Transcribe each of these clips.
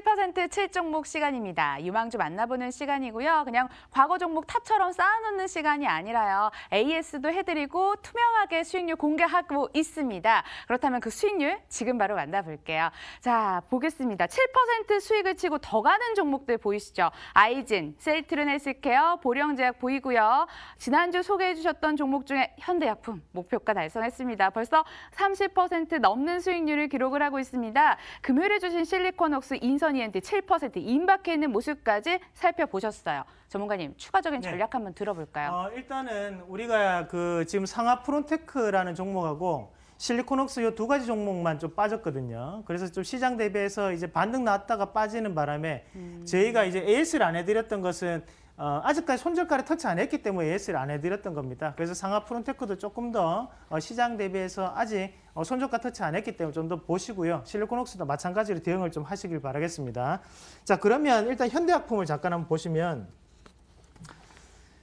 7% 7종목 시간입니다. 유망주 만나보는 시간이고요. 그냥 과거 종목 탑처럼 쌓아놓는 시간이 아니라요. AS도 해드리고 투명하게 수익률 공개하고 있습니다. 그렇다면 그 수익률 지금 바로 만나볼게요. 자, 보겠습니다. 7% 수익을 치고 더 가는 종목들 보이시죠? 아이진, 셀트른 헬스케어, 보령제약 보이고요. 지난주 소개해주셨던 종목 중에 현대약품 목표가 달성했습니다. 벌써 30% 넘는 수익률을 기록을 하고 있습니다. 금요일에 주신 실리콘 옥수 인서 5 이엔디 7% 임박해 있는 모습까지 살펴보셨어요. 전문가님 추가적인 네. 전략 네. 한번 들어볼까요? 어, 일단은 우리가 그 지금 상하 프론테크라는 종목하고 실리콘옥스 요 두 가지 종목만 좀 빠졌거든요. 그래서 좀 시장 대비해서 이제 반등 나왔다가 빠지는 바람에 음. 저희가 이제 AS를 안 해드렸던 것은 어, 아직까지 손절가를 터치 안 했기 때문에 예스를 안 해드렸던 겁니다. 그래서 상하 프론테크도 조금 더 어, 시장 대비해서 아직 어, 손절가 터치 안 했기 때문에 좀 더 보시고요. 실리콘옥스도 마찬가지로 대응을 좀 하시길 바라겠습니다. 자 그러면 일단 현대약품을 잠깐 한번 보시면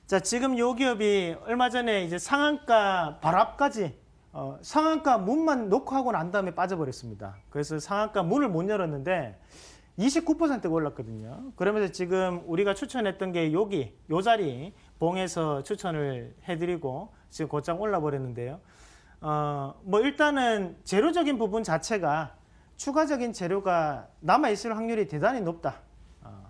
자 지금 요 기업이 얼마 전에 이제 상한가 발 앞까지 어, 상한가 문만 놓고 하고 난 다음에 빠져버렸습니다. 그래서 상한가 문을 못 열었는데 29% 올랐거든요. 그러면서 지금 우리가 추천했던 게 여기, 요 자리, 봉에서 추천을 해드리고 지금 곧장 올라버렸는데요. 어, 뭐 일단은 재료적인 부분 자체가 추가적인 재료가 남아있을 확률이 대단히 높다. 어,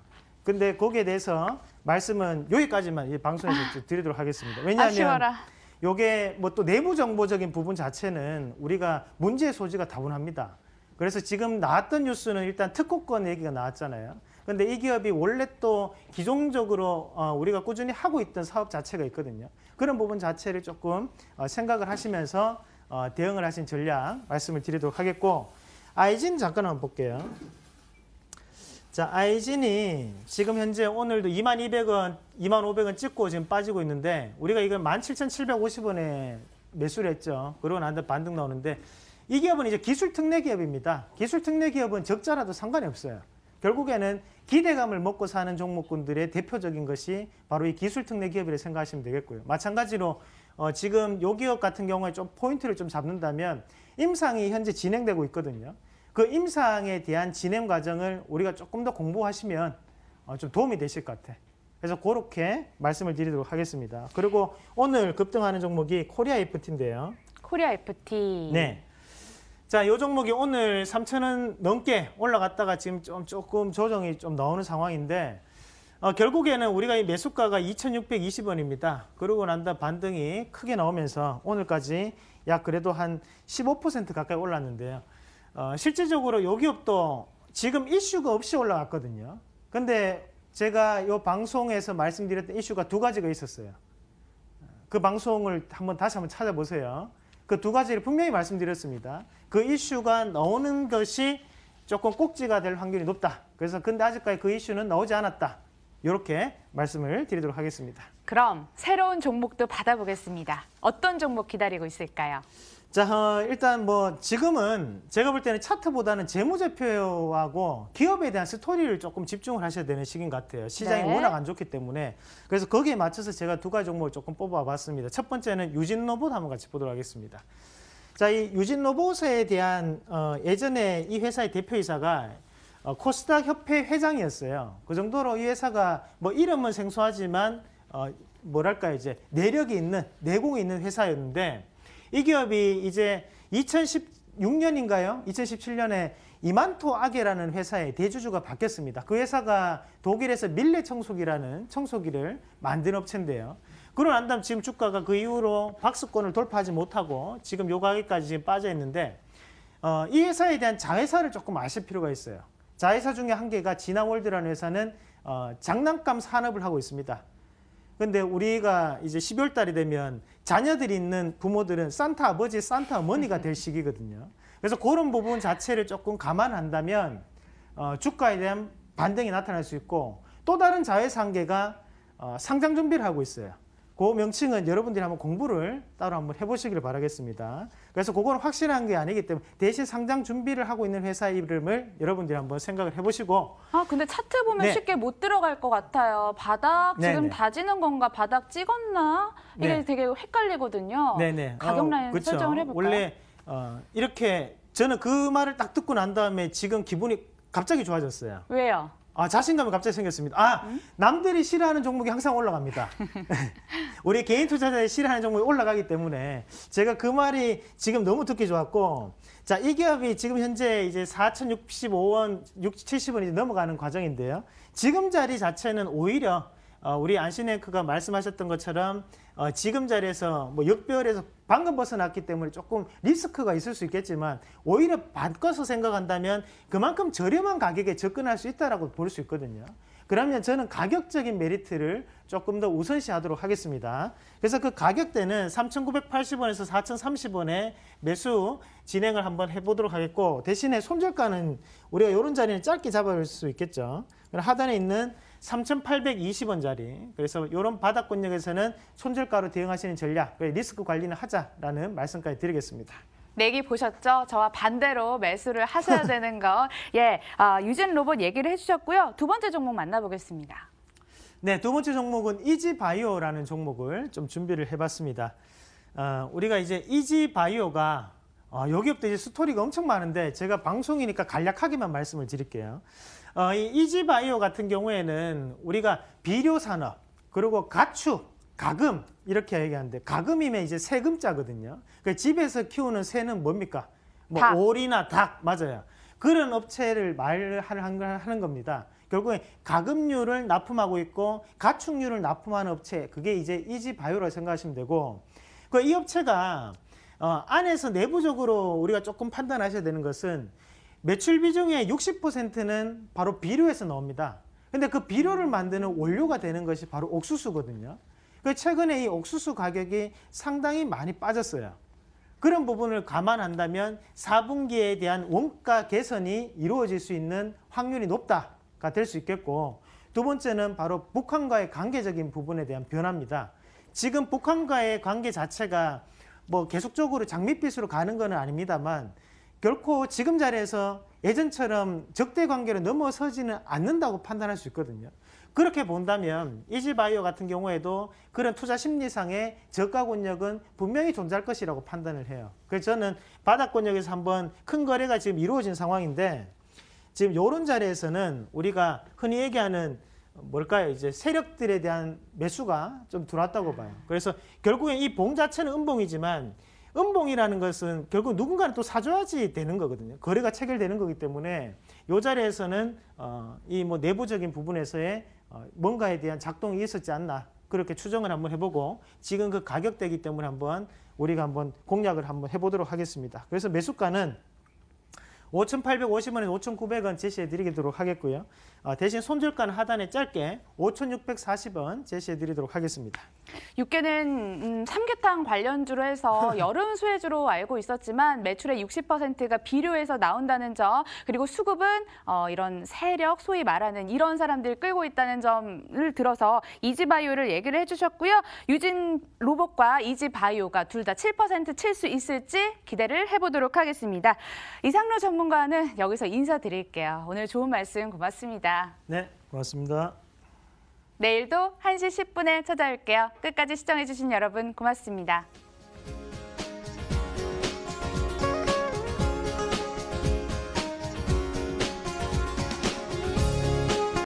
근데 거기에 대해서 말씀은 여기까지만 이 방송에서 아, 드리도록 하겠습니다. 왜냐하면 아 요게 뭐 또 내부 정보적인 부분 자체는 우리가 문제의 소지가 다분합니다. 그래서 지금 나왔던 뉴스는 일단 특허권 얘기가 나왔잖아요. 근데 이 기업이 원래 또 기종적으로 어, 우리가 꾸준히 하고 있던 사업 자체가 있거든요. 그런 부분 자체를 조금 어, 생각을 하시면서 어, 대응을 하신 전략 말씀을 드리도록 하겠고 아이진 잠깐 한번 볼게요. 자, 아이진이 지금 현재 오늘도 2200원, 만 2500원 만 찍고 지금 빠지고 있는데 우리가 이걸 17,750원에 매수를 했죠. 그러고 난 다음 반등 나오는데 이 기업은 이제 기술 특례 기업입니다. 기술 특례 기업은 적자라도 상관이 없어요. 결국에는 기대감을 먹고 사는 종목군들의 대표적인 것이 바로 이 기술 특례 기업이라 고 생각하시면 되겠고요. 마찬가지로 어, 지금 요 기업 같은 경우에 좀 포인트를 좀 잡는다면 임상이 현재 진행되고 있거든요. 그 임상에 대한 진행 과정을 우리가 조금 더 공부하시면 어, 좀 도움이 되실 것 같아. 그래서 그렇게 말씀을 드리도록 하겠습니다. 그리고 오늘 급등하는 종목이 코리아 FT인데요. 코리아 FT. 네. 자, 이 종목이 오늘 3천원 넘게 올라갔다가 지금 좀 조금 조정이 좀 나오는 상황인데 어, 결국에는 우리가 이 매수가가 2,620원입니다. 그러고 난다 반등이 크게 나오면서 오늘까지 약 그래도 한 15% 가까이 올랐는데요. 어, 실제적으로 요 기업도 지금 이슈가 없이 올라갔거든요. 근데 제가 이 방송에서 말씀드렸던 이슈가 두 가지가 있었어요. 어, 그 방송을 한번 다시 한번 찾아보세요. 그두 가지를 분명히 말씀드렸습니다. 그 이슈가 나오는 것이 조금 꼭지가 될 확률이 높다. 그래서 근데 아직까지 그 이슈는 나오지 않았다. 이렇게 말씀을 드리도록 하겠습니다. 그럼 새로운 종목도 받아보겠습니다. 어떤 종목 기다리고 있을까요? 자 어, 일단 뭐 지금은 제가 볼 때는 차트보다는 재무제표하고 기업에 대한 스토리를 조금 집중을 하셔야 되는 시기인 것 같아요 시장이 네. 워낙 안 좋기 때문에 그래서 거기에 맞춰서 제가 두 가지 종목을 조금 뽑아봤습니다 첫 번째는 유진로봇 한번 같이 보도록 하겠습니다 자이 유진로봇에 대한 어, 예전에 이 회사의 대표이사가 어, 코스닥 협회 회장이었어요 그 정도로 이 회사가 뭐 이름은 생소하지만 어, 뭐랄까 이제 내력이 있는 내공이 있는 회사였는데 이 기업이 이제 2016년인가요? 2017년에 이만토 아게라는 회사의 대주주가 바뀌었습니다. 그 회사가 독일에서 밀레 청소기라는 청소기를 만든 업체인데요. 그런고담다 지금 주가가 그 이후로 박수권을 돌파하지 못하고 지금 요 가격까지 지금 빠져 있는데 어, 이 회사에 대한 자회사를 조금 아실 필요가 있어요. 자회사 중에 한 개가 진화월드라는 회사는 어, 장난감 산업을 하고 있습니다. 근데 우리가 이제 12월 달이 되면 자녀들이 있는 부모들은 산타 아버지, 산타 어머니가 될 시기거든요. 그래서 그런 부분 자체를 조금 감안한다면 어, 주가에 대한 반등이 나타날 수 있고 또 다른 자회상계가 어, 상장 준비를 하고 있어요. 그 명칭은 여러분들이 한번 공부를 따로 한번 해보시길 바라겠습니다. 그래서 그건 확실한 게 아니기 때문에 대신 상장 준비를 하고 있는 회사 의 이름을 여러분들이 한번 생각을 해보시고 아 근데 차트 보면 네. 쉽게 못 들어갈 것 같아요. 바닥 네, 지금 네. 다지는 건가 바닥 찍었나 이게 네. 되게 헷갈리거든요. 네네. 네. 가격 어, 라인 어, 그렇죠. 설정을 해볼까요? 원래 어, 이렇게 저는 그 말을 딱 듣고 난 다음에 지금 기분이 갑자기 좋아졌어요. 왜요? 아, 자신감이 갑자기 생겼습니다. 아, 응? 음? 남들이 싫어하는 종목이 항상 올라갑니다. 우리 개인 투자자들이 싫어하는 종목이 올라가기 때문에 제가 그 말이 지금 너무 듣기 좋았고 자, 이 기업이 지금 현재 이제 4,065원, 670원이 넘어가는 과정인데요. 지금 자리 자체는 오히려 어, 우리 안시네크가 말씀하셨던 것처럼 어, 지금 자리에서 뭐 역별에서 방금 벗어났기 때문에 조금 리스크가 있을 수 있겠지만 오히려 바꿔서 생각한다면 그만큼 저렴한 가격에 접근할 수 있다라고 볼 수 있거든요. 그러면 저는 가격적인 메리트를 조금 더 우선시하도록 하겠습니다. 그래서 그 가격대는 3,980원에서 4,030원에 매수 진행을 한번 해보도록 하겠고 대신에 손절가는 우리가 이런 자리는 짧게 잡을 아수 있겠죠. 하단에 있는 3,820원 자리 그래서 이런 바닥권역에서는 손절가로 대응하시는 전략 리스크 관리는 하자라는 말씀까지 드리겠습니다. 내기 보셨죠? 저와 반대로 매수를 하셔야 되는 거. 예, 아, 유진 로봇 얘기를 해주셨고요. 두 번째 종목 만나보겠습니다. 네, 두 번째 종목은 이지바이오라는 종목을 좀 준비를 해봤습니다. 어, 우리가 이제 이지바이오가 어, 요기업도 이제 스토리가 엄청 많은데 제가 방송이니까 간략하게만 말씀을 드릴게요. 어, 이 이지바이오 같은 경우에는 우리가 비료산업 그리고 가축, 가금 이렇게 얘기하는데 가금이면 이제 세금자거든요. 그 집에서 키우는 새는 뭡니까? 뭐 닭. 오리나 닭 맞아요. 그런 업체를 말하는 겁니다. 결국에 가금류를 납품하고 있고 가축류를 납품하는 업체 그게 이제 이지바이오라고 생각하시면 되고 그 이 업체가 어, 안에서 내부적으로 우리가 조금 판단하셔야 되는 것은 매출 비중의 60%는 바로 비료에서 나옵니다. 근데 그 비료를 만드는 원료가 되는 것이 바로 옥수수거든요. 그 최근에 이 옥수수 가격이 상당히 많이 빠졌어요. 그런 부분을 감안한다면 4분기에 대한 원가 개선이 이루어질 수 있는 확률이 높다가 될 수 있겠고 두 번째는 바로 북한과의 관계적인 부분에 대한 변화입니다. 지금 북한과의 관계 자체가 뭐 계속적으로 장밋빛으로 가는 것은 아닙니다만 결코 지금 자리에서 예전처럼 적대 관계를 넘어서지는 않는다고 판단할 수 있거든요. 그렇게 본다면 이지바이오 같은 경우에도 그런 투자 심리상의 저가 권역은 분명히 존재할 것이라고 판단을 해요. 그래서 저는 바닥 권역에서 한번 큰 거래가 지금 이루어진 상황인데 지금 이런 자리에서는 우리가 흔히 얘기하는 뭘까요? 이제 세력들에 대한 매수가 좀 들어왔다고 봐요. 그래서 결국엔 이 봉 자체는 음봉이지만 음봉이라는 것은 결국 누군가는 또 사줘야지 되는 거거든요. 거래가 체결되는 거기 때문에 이 자리에서는 어, 이뭐 내부적인 부분에서의 어, 뭔가에 대한 작동이 있었지 않나 그렇게 추정을 한번 해보고 지금 그 가격대기 때문에 한번 우리가 한번 공략을 한번 해보도록 하겠습니다. 그래서 매수가는 5,850원에서 5,900원 제시해 드리도록 하겠고요. 어, 대신 손절가 하단에 짧게 5,640원 제시해 드리도록 하겠습니다. 육개는 음, 삼계탕 관련주로 해서 여름 수혜주로 알고 있었지만 매출의 60%가 비료에서 나온다는 점 그리고 수급은 어, 이런 세력 소위 말하는 이런 사람들 끌고 있다는 점을 들어서 이지바이오를 얘기를 해주셨고요. 유진 로봇과 이지바이오가 둘 다 7%칠 수 있을지 기대를 해보도록 하겠습니다. 이상로 전문 평론가는 여기서 인사드릴게요. 오늘 좋은 말씀 고맙습니다. 네, 고맙습니다. 내일도 1시 10분에 찾아올게요. 끝까지 시청해주신 여러분 고맙습니다.